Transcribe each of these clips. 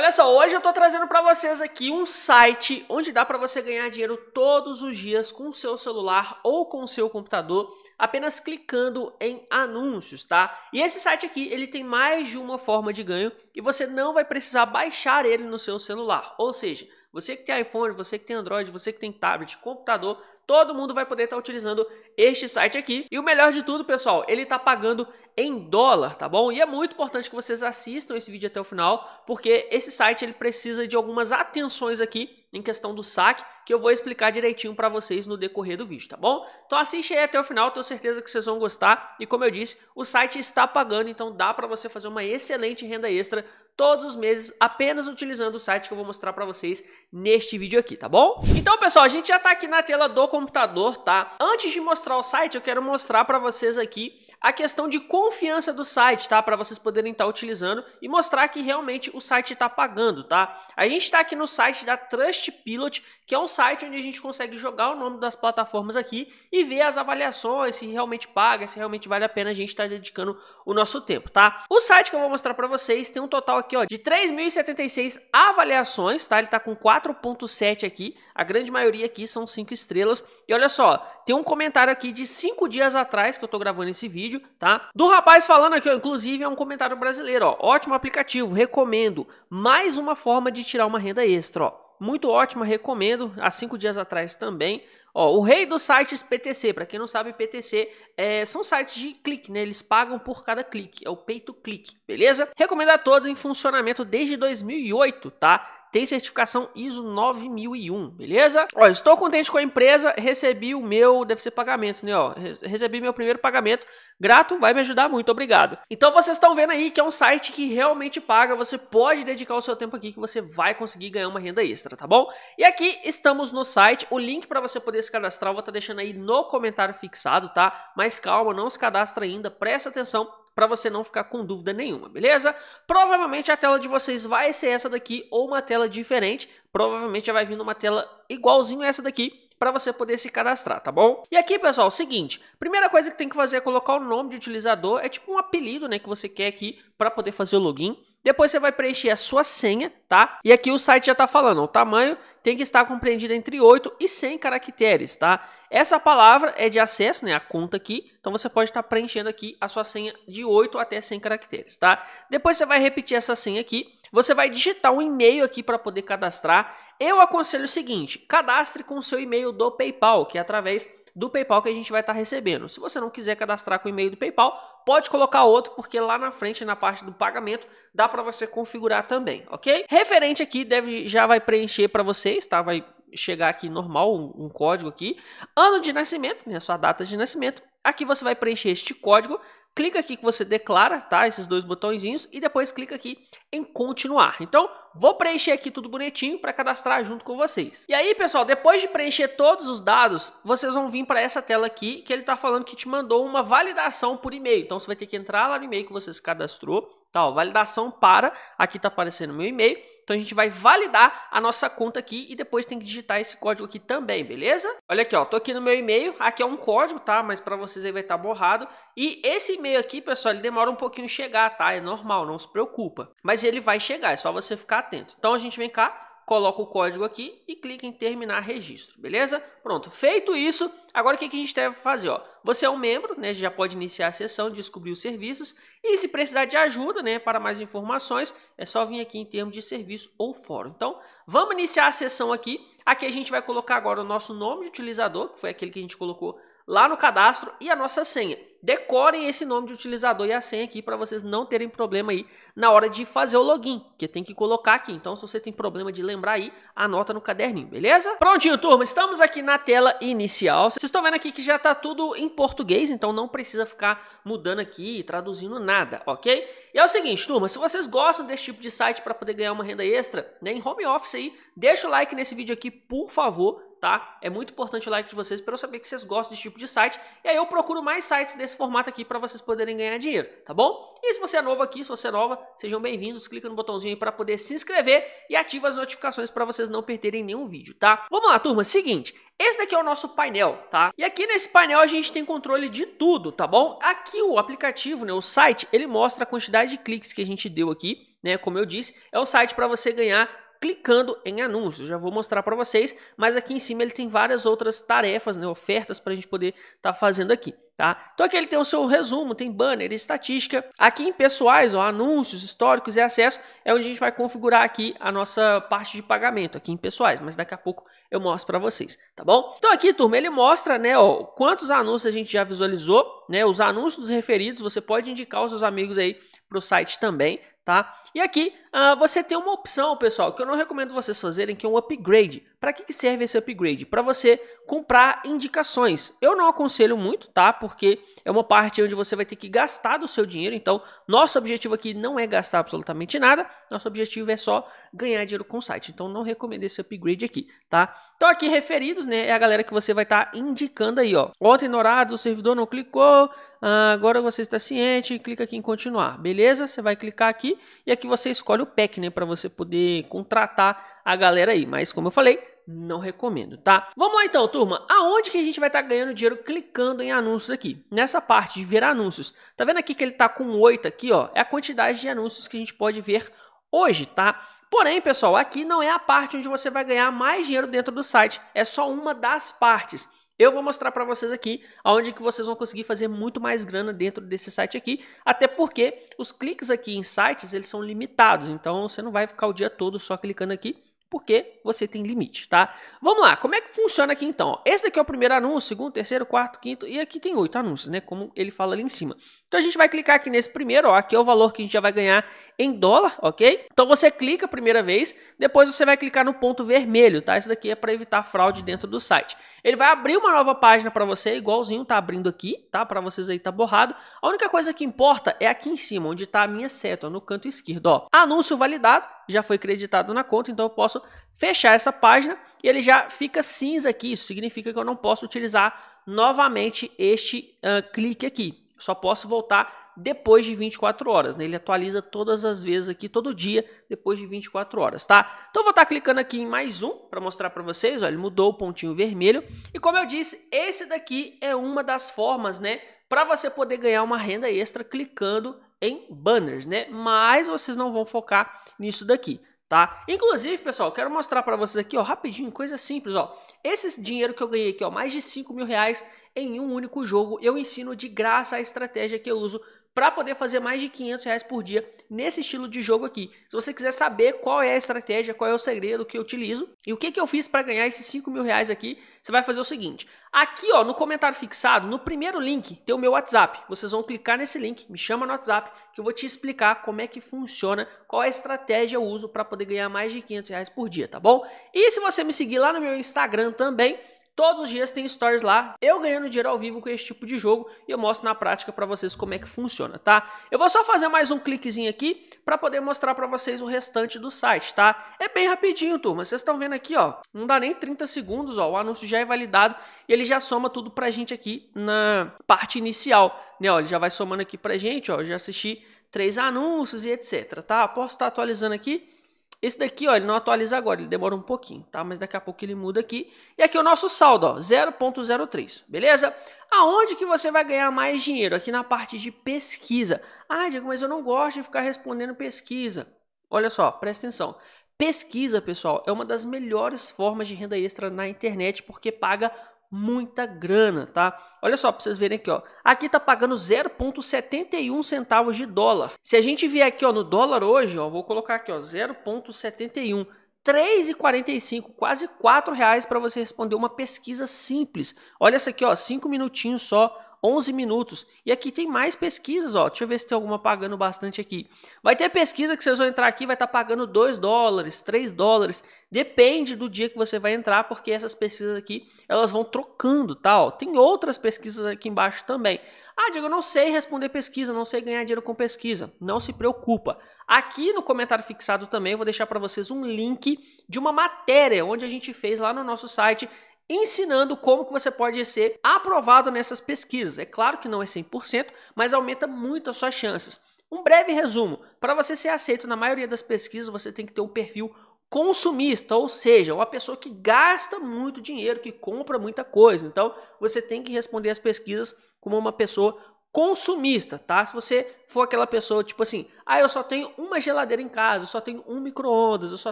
Olha só, hoje eu estou trazendo para vocês aqui um site onde dá para você ganhar dinheiro todos os dias com o seu celular ou com o seu computador, apenas clicando em anúncios, tá? E esse site aqui, ele tem mais de uma forma de ganho e você não vai precisar baixar ele no seu celular. Ou seja, você que tem iPhone, você que tem Android, você que tem tablet, computador, todo mundo vai poder estar tá utilizando este site aqui. E o melhor de tudo, pessoal, ele está pagando em dólar, tá bom? E é muito importante que vocês assistam esse vídeo até o final, porque esse site ele precisa de algumas atenções aqui em questão do saque, que eu vou explicar direitinho para vocês no decorrer do vídeo, tá bom? Então assiste aí até o final, tenho certeza que vocês vão gostar. E como eu disse, o site está pagando, então dá para você fazer uma excelente renda extra todos os meses apenas utilizando o site que eu vou mostrar para vocês neste vídeo aqui, tá bom? Então, pessoal, a gente já tá aqui na tela do computador, tá? Antes de mostrar o site, eu quero mostrar para vocês aqui a questão de confiança do site, tá? Para vocês poderem estar tá utilizando e mostrar que realmente o site tá pagando, tá? A gente tá aqui no site da TrustPilot que é um site onde a gente consegue jogar o nome das plataformas aqui e ver as avaliações, se realmente paga, se realmente vale a pena a gente estar tá dedicando o nosso tempo, tá? O site que eu vou mostrar para vocês tem um total aqui, ó, de 3.076 avaliações, tá? Ele tá com 4.7 aqui, a grande maioria aqui são 5 estrelas. E olha só, tem um comentário aqui de 5 dias atrás que eu tô gravando esse vídeo, tá? Do rapaz falando aqui, ó, inclusive é um comentário brasileiro, ó, ótimo aplicativo, recomendo. Mais uma forma de tirar uma renda extra, ó muito ótima, recomendo. Há cinco dias atrás também. Ó, o rei dos sites PTC, para quem não sabe, PTC é, são sites de clique, né? Eles pagam por cada clique, é o peito clique beleza? Recomendo a todos em funcionamento desde 2008, tá? tem certificação ISO 9001, beleza? Ó, estou contente com a empresa, recebi o meu, deve ser pagamento, né, ó, recebi meu primeiro pagamento, grato, vai me ajudar muito, obrigado. Então vocês estão vendo aí que é um site que realmente paga, você pode dedicar o seu tempo aqui que você vai conseguir ganhar uma renda extra, tá bom? E aqui estamos no site, o link para você poder se cadastrar eu vou estar tá deixando aí no comentário fixado, tá? Mas calma, não se cadastra ainda, presta atenção, para você não ficar com dúvida nenhuma, beleza? Provavelmente a tela de vocês vai ser essa daqui ou uma tela diferente, provavelmente já vai vir uma tela igualzinho essa daqui, para você poder se cadastrar, tá bom? E aqui, pessoal, é o seguinte, primeira coisa que tem que fazer é colocar o nome de utilizador, é tipo um apelido, né, que você quer aqui para poder fazer o login. Depois você vai preencher a sua senha, tá? E aqui o site já está falando, o tamanho tem que estar compreendido entre 8 e 100 caracteres, tá? Essa palavra é de acesso, né? A conta aqui. Então você pode estar tá preenchendo aqui a sua senha de 8 até 100 caracteres, tá? Depois você vai repetir essa senha aqui. Você vai digitar um e-mail aqui para poder cadastrar. Eu aconselho o seguinte: cadastre com o seu e-mail do PayPal, que é através do PayPal que a gente vai estar tá recebendo. Se você não quiser cadastrar com o e-mail do PayPal, pode colocar outro, porque lá na frente, na parte do pagamento, dá para você configurar também, ok? Referente aqui, deve já vai preencher para vocês, tá? Vai chegar aqui normal, um, código aqui, ano de nascimento, né, sua data de nascimento. Aqui você vai preencher este código, clica aqui que você declara, tá? Esses dois botõezinhos e depois clica aqui em continuar. Então, vou preencher aqui tudo bonitinho para cadastrar junto com vocês. E aí, pessoal, depois de preencher todos os dados, vocês vão vir para essa tela aqui que ele tá falando que te mandou uma validação por e-mail. Então, você vai ter que entrar lá no e-mail que você se cadastrou, tal, tá, validação para, aqui tá aparecendo meu e-mail então a gente vai validar a nossa conta aqui e depois tem que digitar esse código aqui também, beleza? Olha aqui, ó, tô aqui no meu e-mail, aqui é um código, tá? Mas para vocês aí vai estar tá borrado. E esse e-mail aqui, pessoal, ele demora um pouquinho chegar, tá? É normal, não se preocupa. Mas ele vai chegar, é só você ficar atento. Então a gente vem cá, coloca o código aqui e clica em terminar registro, beleza? Pronto, feito isso, agora o que, a gente deve fazer? Ó? Você é um membro, né, já pode iniciar a sessão, descobrir os serviços e se precisar de ajuda né, para mais informações, é só vir aqui em termos de serviço ou fórum. Então, vamos iniciar a sessão aqui. Aqui a gente vai colocar agora o nosso nome de utilizador, que foi aquele que a gente colocou lá no cadastro, e a nossa senha decorem esse nome de utilizador e a senha aqui para vocês não terem problema aí na hora de fazer o login, que tem que colocar aqui. Então, se você tem problema de lembrar aí, anota no caderninho, beleza? Prontinho, turma, estamos aqui na tela inicial. Vocês estão vendo aqui que já está tudo em português, então não precisa ficar mudando aqui e traduzindo nada, ok? E é o seguinte, turma, se vocês gostam desse tipo de site para poder ganhar uma renda extra, né, em home office aí, deixa o like nesse vídeo aqui, por favor, tá? É muito importante o like de vocês para eu saber que vocês gostam desse tipo de site. E aí eu procuro mais sites desse formato aqui para vocês poderem ganhar dinheiro, tá bom? E se você é novo aqui, se você é nova, sejam bem-vindos. Clica no botãozinho aí para poder se inscrever e ativa as notificações para vocês não perderem nenhum vídeo, tá? Vamos lá, turma. Seguinte, esse daqui é o nosso painel, tá? E aqui nesse painel a gente tem controle de tudo, tá bom? Aqui o aplicativo, né, o site, ele mostra a quantidade de cliques que a gente deu aqui, né? Como eu disse, é o site para você ganhar clicando em anúncios. Já vou mostrar para vocês, mas aqui em cima ele tem várias outras tarefas, né, ofertas para a gente poder estar tá fazendo aqui. Tá? Então aqui ele tem o seu resumo, tem banner, estatística. Aqui em pessoais, ó, anúncios, históricos e acesso é onde a gente vai configurar aqui a nossa parte de pagamento aqui em pessoais, mas daqui a pouco eu mostro para vocês, tá bom? Então aqui, turma, ele mostra, né, ó, quantos anúncios a gente já visualizou, né, os anúncios dos referidos, você pode indicar os seus amigos aí para o site também, Tá? E aqui uh, você tem uma opção, pessoal, que eu não recomendo vocês fazerem, que é um upgrade. Para que, que serve esse upgrade? Para você comprar indicações. Eu não aconselho muito, tá? Porque é uma parte onde você vai ter que gastar do seu dinheiro. Então, nosso objetivo aqui não é gastar absolutamente nada. Nosso objetivo é só ganhar dinheiro com o site. Então, não recomendo esse upgrade aqui, tá? Então, aqui referidos, né? É a galera que você vai estar tá indicando aí, ó. Ontem no horário do servidor não clicou. Ah, agora você está ciente, clica aqui em continuar, beleza? Você vai clicar aqui e aqui você escolhe o pack, né? Para você poder contratar a galera aí. Mas como eu falei, não recomendo, tá? Vamos lá então, turma. Aonde que a gente vai estar tá ganhando dinheiro clicando em anúncios aqui? Nessa parte de ver anúncios. Tá vendo aqui que ele tá com 8 aqui, ó? É a quantidade de anúncios que a gente pode ver hoje, tá? Porém, pessoal, aqui não é a parte onde você vai ganhar mais dinheiro dentro do site, é só uma das partes. Eu vou mostrar para vocês aqui aonde que vocês vão conseguir fazer muito mais grana dentro desse site aqui, até porque os cliques aqui em sites, eles são limitados, então você não vai ficar o dia todo só clicando aqui, porque você tem limite, tá? Vamos lá, como é que funciona aqui então? Esse daqui é o primeiro anúncio, segundo, terceiro, quarto, quinto, e aqui tem oito anúncios, né? Como ele fala ali em cima. Então a gente vai clicar aqui nesse primeiro, ó, aqui é o valor que a gente já vai ganhar em dólar, ok? Então você clica a primeira vez, depois você vai clicar no ponto vermelho, tá? Isso daqui é para evitar fraude dentro do site. Ele vai abrir uma nova página para você, igualzinho tá abrindo aqui, tá? Para vocês aí tá borrado. A única coisa que importa é aqui em cima, onde tá a minha seta, ó, no canto esquerdo, ó. Anúncio validado, já foi creditado na conta, então eu posso fechar essa página e ele já fica cinza aqui. Isso significa que eu não posso utilizar novamente este uh, clique aqui. Só posso voltar depois de 24 horas, né? Ele atualiza todas as vezes aqui, todo dia, depois de 24 horas, tá? Então vou estar tá clicando aqui em mais um para mostrar para vocês, olha, ele mudou o pontinho vermelho. E como eu disse, esse daqui é uma das formas, né, para você poder ganhar uma renda extra clicando em banners, né? Mas vocês não vão focar nisso daqui tá? Inclusive, pessoal, quero mostrar para vocês aqui, ó, rapidinho, coisa simples, ó. Esse dinheiro que eu ganhei aqui, ó, mais de 5 mil reais, em um único jogo. Eu ensino de graça a estratégia que eu uso para poder fazer mais de 500 reais por dia nesse estilo de jogo aqui. Se você quiser saber qual é a estratégia, qual é o segredo que eu utilizo e o que, que eu fiz para ganhar esses 5 mil reais aqui, você vai fazer o seguinte. Aqui ó, no comentário fixado, no primeiro link, tem o meu WhatsApp. Vocês vão clicar nesse link, me chama no WhatsApp, que eu vou te explicar como é que funciona, qual é a estratégia eu uso para poder ganhar mais de 500 reais por dia, tá bom? E se você me seguir lá no meu Instagram também, Todos os dias tem stories lá, eu ganhando dinheiro ao vivo com esse tipo de jogo e eu mostro na prática para vocês como é que funciona, tá? Eu vou só fazer mais um cliquezinho aqui para poder mostrar para vocês o restante do site, tá? É bem rapidinho, turma. Vocês estão vendo aqui, ó, não dá nem 30 segundos, ó, o anúncio já é validado e ele já soma tudo pra gente aqui na parte inicial, né? Ó, ele já vai somando aqui pra gente, ó, já assisti três anúncios e etc, tá? Posso estar tá atualizando aqui esse daqui, ó, ele não atualiza agora, ele demora um pouquinho, tá? Mas daqui a pouco ele muda aqui. E aqui é o nosso saldo, ó, 0.03, beleza? Aonde que você vai ganhar mais dinheiro? Aqui na parte de pesquisa. Ah, Diego, mas eu não gosto de ficar respondendo pesquisa. Olha só, presta atenção. Pesquisa, pessoal, é uma das melhores formas de renda extra na internet porque paga muita grana, tá? Olha só para vocês verem aqui, ó. Aqui tá pagando 0.71 centavos de dólar. Se a gente vier aqui, ó, no dólar hoje, ó, vou colocar aqui, ó, 0.71 3,45, quase 4 reais para você responder uma pesquisa simples. Olha essa aqui, ó, 5 minutinhos só 11 minutos. E aqui tem mais pesquisas, ó. Deixa eu ver se tem alguma pagando bastante aqui. Vai ter pesquisa que vocês vão entrar aqui, vai estar tá pagando 2 dólares, 3 dólares. Depende do dia que você vai entrar, porque essas pesquisas aqui, elas vão trocando, tá? Ó. Tem outras pesquisas aqui embaixo também. Ah, Diego, eu não sei responder pesquisa, não sei ganhar dinheiro com pesquisa. Não se preocupa. Aqui no comentário fixado também eu vou deixar para vocês um link de uma matéria onde a gente fez lá no nosso site ensinando como que você pode ser aprovado nessas pesquisas. É claro que não é 100%, mas aumenta muito as suas chances. Um breve resumo: para você ser aceito na maioria das pesquisas, você tem que ter um perfil consumista, ou seja, uma pessoa que gasta muito dinheiro, que compra muita coisa. Então, você tem que responder as pesquisas como uma pessoa consumista, tá? Se você for aquela pessoa tipo assim, ah, eu só tenho uma geladeira em casa, eu só tenho um micro-ondas, eu só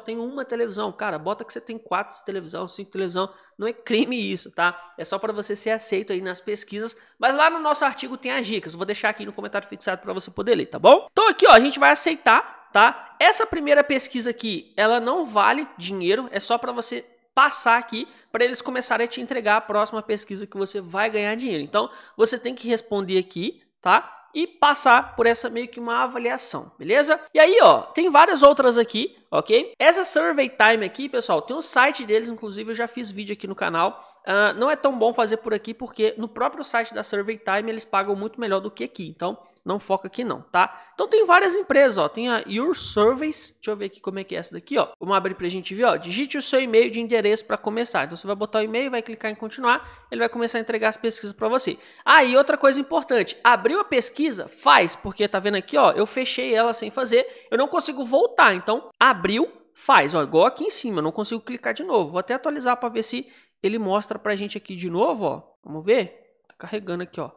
tenho uma televisão. Cara, bota que você tem quatro televisão, cinco televisão, não é crime isso, tá? É só para você ser aceito aí nas pesquisas, mas lá no nosso artigo tem as dicas, vou deixar aqui no comentário fixado para você poder ler, tá bom? Então aqui, ó, a gente vai aceitar, tá? Essa primeira pesquisa aqui, ela não vale dinheiro, é só para você passar aqui para eles começarem a te entregar a próxima pesquisa que você vai ganhar dinheiro. Então, você tem que responder aqui, tá? e passar por essa meio que uma avaliação, beleza? E aí, ó, tem várias outras aqui, ok? Essa Survey Time aqui, pessoal, tem o um site deles, inclusive eu já fiz vídeo aqui no canal. Uh, não é tão bom fazer por aqui porque no próprio site da Survey Time eles pagam muito melhor do que aqui. Então, não foca aqui não, tá? Então tem várias empresas, ó, tem a Your deixa eu ver aqui como é que é essa daqui, ó. Vamos abrir pra gente ver, ó, digite o seu e-mail de endereço para começar. Então você vai botar o e-mail, vai clicar em continuar, ele vai começar a entregar as pesquisas para você. Ah, e outra coisa importante, abriu a pesquisa, faz, porque tá vendo aqui, ó, eu fechei ela sem fazer, eu não consigo voltar, então abriu, faz, ó, igual aqui em cima, eu não consigo clicar de novo. Vou até atualizar para ver se ele mostra pra gente aqui de novo, ó. Vamos ver? Tá carregando aqui, ó.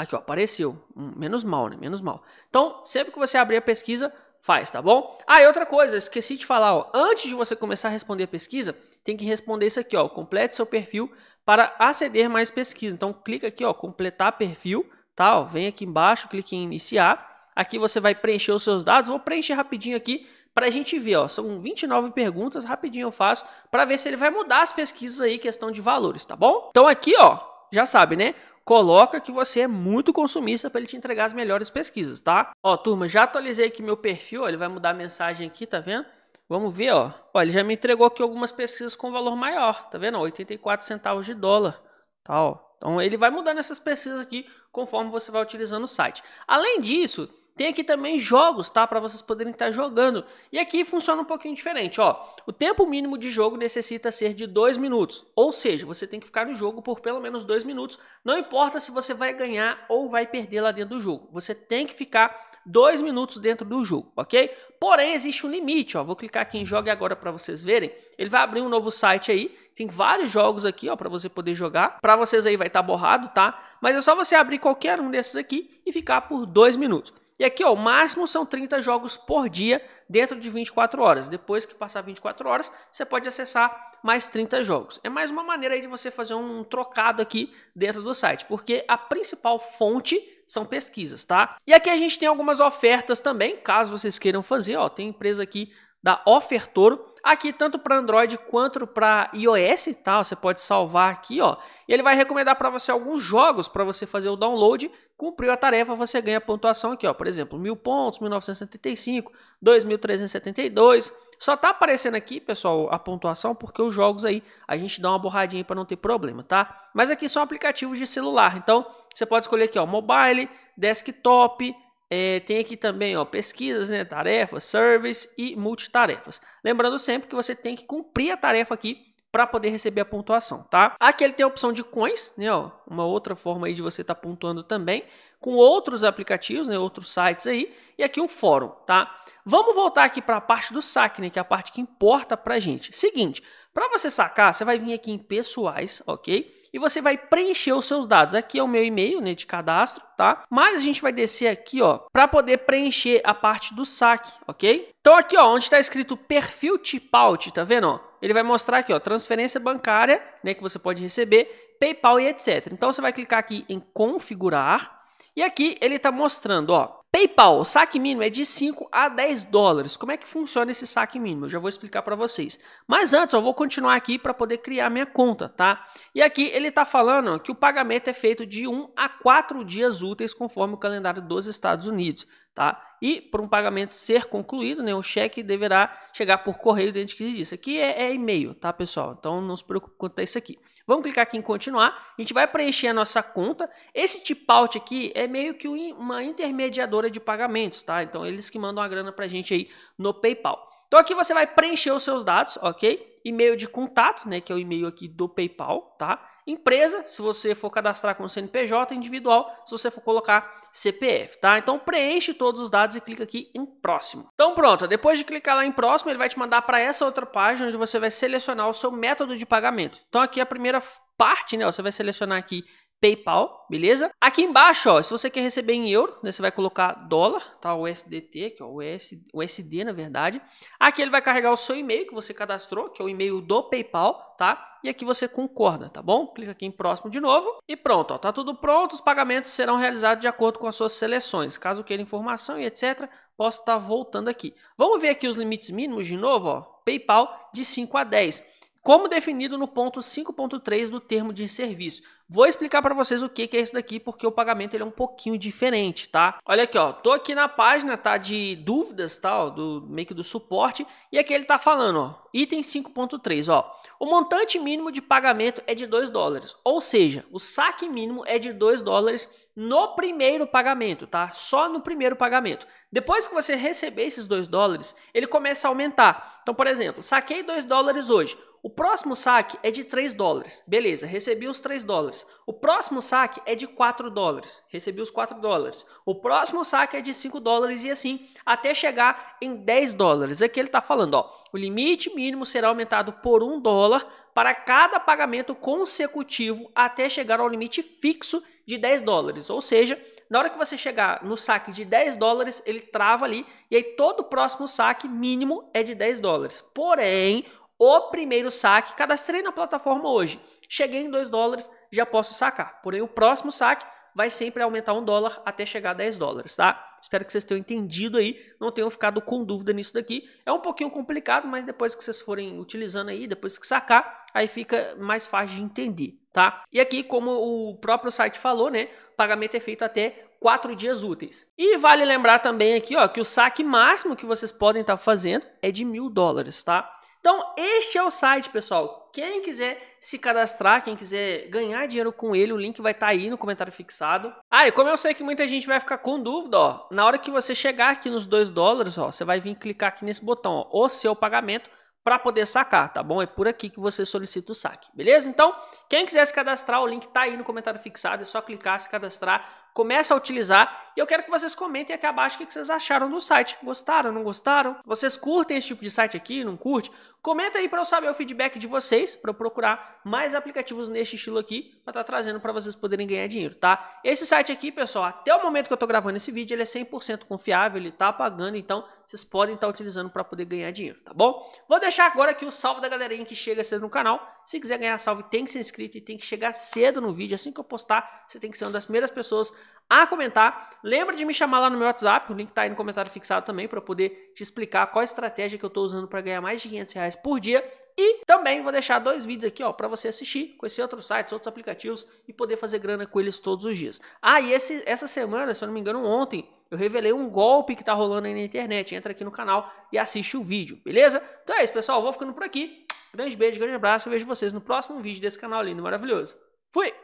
Aqui, ó, apareceu. Hum, menos mal, né? Menos mal. Então, sempre que você abrir a pesquisa, faz, tá bom? Ah, e outra coisa, esqueci de falar, ó. Antes de você começar a responder a pesquisa, tem que responder isso aqui, ó. Complete seu perfil para aceder mais pesquisa. Então, clica aqui, ó, completar perfil, tá? Ó, vem aqui embaixo, clique em iniciar. Aqui você vai preencher os seus dados. Vou preencher rapidinho aqui para a gente ver. Ó, são 29 perguntas, rapidinho eu faço, para ver se ele vai mudar as pesquisas aí, questão de valores, tá bom? Então aqui, ó, já sabe, né? coloca que você é muito consumista para ele te entregar as melhores pesquisas, tá? Ó, turma, já atualizei aqui meu perfil, ó, ele vai mudar a mensagem aqui, tá vendo? Vamos ver, ó. ó. Ele já me entregou aqui algumas pesquisas com valor maior, tá vendo? Ó, 84 centavos de dólar, tá? Ó. Então ele vai mudando essas pesquisas aqui conforme você vai utilizando o site. Além disso, tem aqui também jogos, tá? Para vocês poderem estar tá jogando. E aqui funciona um pouquinho diferente, ó. O tempo mínimo de jogo necessita ser de 2 minutos. Ou seja, você tem que ficar no jogo por pelo menos 2 minutos. Não importa se você vai ganhar ou vai perder lá dentro do jogo. Você tem que ficar 2 minutos dentro do jogo, ok? Porém, existe um limite, ó. Vou clicar aqui em Jogue Agora para vocês verem. Ele vai abrir um novo site aí. Tem vários jogos aqui, ó, para você poder jogar. Para vocês aí vai estar tá borrado, tá? Mas é só você abrir qualquer um desses aqui e ficar por 2 minutos. E aqui, ó, o máximo são 30 jogos por dia dentro de 24 horas. Depois que passar 24 horas, você pode acessar mais 30 jogos. É mais uma maneira aí de você fazer um trocado aqui dentro do site, porque a principal fonte são pesquisas, tá? E aqui a gente tem algumas ofertas também, caso vocês queiram fazer, ó, tem empresa aqui da Offertoro, aqui tanto para Android quanto para iOS, tá? Você pode salvar aqui, ó. E ele vai recomendar para você alguns jogos para você fazer o download. Cumpriu a tarefa, você ganha pontuação aqui, ó. Por exemplo, mil pontos, 1975, 2372. Só tá aparecendo aqui, pessoal, a pontuação, porque os jogos aí a gente dá uma borradinha para não ter problema, tá? Mas aqui são aplicativos de celular, então você pode escolher aqui, ó, mobile, desktop, é, tem aqui também ó, pesquisas, né, tarefas, service e multitarefas. Lembrando sempre que você tem que cumprir a tarefa aqui para poder receber a pontuação, tá? Aqui ele tem a opção de coins, né, ó, uma outra forma aí de você estar tá pontuando também, com outros aplicativos, né, outros sites aí, e aqui um fórum, tá? Vamos voltar aqui para a parte do saque, né, que é a parte que importa para gente. Seguinte, para você sacar, você vai vir aqui em pessoais, ok? e você vai preencher os seus dados. Aqui é o meu e-mail, né, de cadastro, tá? Mas a gente vai descer aqui, ó, para poder preencher a parte do saque, ok? Então aqui, ó, onde está escrito perfil tipout, tá vendo, ó? Ele vai mostrar aqui, ó, transferência bancária, né, que você pode receber, PayPal e etc. Então você vai clicar aqui em configurar, e aqui ele está mostrando, ó, PayPal, o saque mínimo é de 5 a 10 dólares. Como é que funciona esse saque mínimo? Eu já vou explicar para vocês. Mas antes, eu vou continuar aqui para poder criar minha conta, tá? E aqui ele está falando que o pagamento é feito de 1 a 4 dias úteis, conforme o calendário dos Estados Unidos, tá? E para um pagamento ser concluído, né, o cheque deverá chegar por correio dentro de 15 dias. aqui é, é e-mail, tá, pessoal? Então não se preocupe quanto é isso aqui. Vamos clicar aqui em continuar. A gente vai preencher a nossa conta. Esse out aqui é meio que uma intermediadora de pagamentos, tá? Então eles que mandam a grana pra gente aí no PayPal. Então aqui você vai preencher os seus dados, ok? E-mail de contato, né? Que é o e-mail aqui do PayPal, tá? Empresa, se você for cadastrar com CNPJ individual, se você for colocar CPF, tá? Então preenche todos os dados e clica aqui em próximo. Então pronto, depois de clicar lá em próximo, ele vai te mandar para essa outra página onde você vai selecionar o seu método de pagamento. Então aqui a primeira parte, né, você vai selecionar aqui PayPal, beleza? Aqui embaixo, ó, se você quer receber em euro, né, você vai colocar dólar, tá? O USDT, que é US, USD, na verdade. Aqui ele vai carregar o seu e-mail que você cadastrou, que é o e-mail do PayPal, tá? E aqui você concorda, tá bom? Clica aqui em próximo de novo e pronto, ó, tá tudo pronto. Os pagamentos serão realizados de acordo com as suas seleções. Caso queira informação e etc, posso estar tá voltando aqui. Vamos ver aqui os limites mínimos de novo, ó. PayPal de 5 a 10 como definido no ponto 5.3 do termo de serviço. Vou explicar para vocês o que, é isso daqui, porque o pagamento ele é um pouquinho diferente, tá? Olha aqui, ó, tô aqui na página, tá, de dúvidas, tal, tá, do meio que do suporte, e aqui ele tá falando, ó, item 5.3, ó, o montante mínimo de pagamento é de 2 dólares, ou seja, o saque mínimo é de 2 dólares no primeiro pagamento, tá? Só no primeiro pagamento. Depois que você receber esses 2 dólares, ele começa a aumentar. Então, por exemplo, saquei 2 dólares hoje. O próximo saque é de 3 dólares. Beleza, recebi os 3 dólares. O próximo saque é de 4 dólares. Recebi os 4 dólares. O próximo saque é de 5 dólares e assim até chegar em 10 dólares. Aqui é ele está falando, ó, o limite mínimo será aumentado por 1 dólar para cada pagamento consecutivo até chegar ao limite fixo de 10 dólares. Ou seja, na hora que você chegar no saque de 10 dólares, ele trava ali e aí todo o próximo saque mínimo é de 10 dólares. Porém, o primeiro saque, cadastrei na plataforma hoje, cheguei em 2 dólares, já posso sacar. Porém, o próximo saque vai sempre aumentar 1 dólar até chegar a 10 dólares, tá? Espero que vocês tenham entendido aí, não tenham ficado com dúvida nisso daqui. É um pouquinho complicado, mas depois que vocês forem utilizando aí, depois que sacar, aí fica mais fácil de entender tá? E aqui, como o próprio site falou, né, pagamento é feito até quatro dias úteis. E vale lembrar também aqui, ó, que o saque máximo que vocês podem estar tá fazendo é de mil dólares, tá? Então, este é o site, pessoal. Quem quiser se cadastrar, quem quiser ganhar dinheiro com ele, o link vai estar tá aí no comentário fixado. Ah, e como eu sei que muita gente vai ficar com dúvida, ó, na hora que você chegar aqui nos 2 dólares, ó, você vai vir clicar aqui nesse botão, ó, o seu pagamento, para poder sacar, tá bom? É por aqui que você solicita o saque, beleza? Então, quem quiser se cadastrar, o link está aí no comentário fixado, é só clicar, se cadastrar, começa a utilizar. E eu quero que vocês comentem aqui abaixo o que vocês acharam do site. Gostaram, não gostaram? Vocês curtem esse tipo de site aqui, não curte? Comenta aí para eu saber o feedback de vocês, para eu procurar mais aplicativos neste estilo aqui, para estar tá trazendo para vocês poderem ganhar dinheiro, tá? Esse site aqui, pessoal, até o momento que eu estou gravando esse vídeo, ele é 100% confiável, ele está pagando, então vocês podem estar tá utilizando para poder ganhar dinheiro, tá bom? Vou deixar agora aqui o salve da galerinha que chega cedo no canal. Se quiser ganhar salve, tem que ser inscrito e tem que chegar cedo no vídeo. Assim que eu postar, você tem que ser uma das primeiras pessoas a comentar. Lembra de me chamar lá no meu WhatsApp, o link está aí no comentário fixado também, para poder te explicar qual estratégia que eu estou usando para ganhar mais de 500 reais reais por dia. E também vou deixar dois vídeos aqui, ó, para você assistir, conhecer outros sites, outros aplicativos e poder fazer grana com eles todos os dias. Ah, e esse, essa semana, se eu não me engano, ontem, eu revelei um golpe que tá rolando aí na internet. Entra aqui no canal e assiste o vídeo, beleza? Então é isso, pessoal. Vou ficando por aqui. Grande beijo, grande abraço. Eu vejo vocês no próximo vídeo desse canal lindo e maravilhoso. Fui!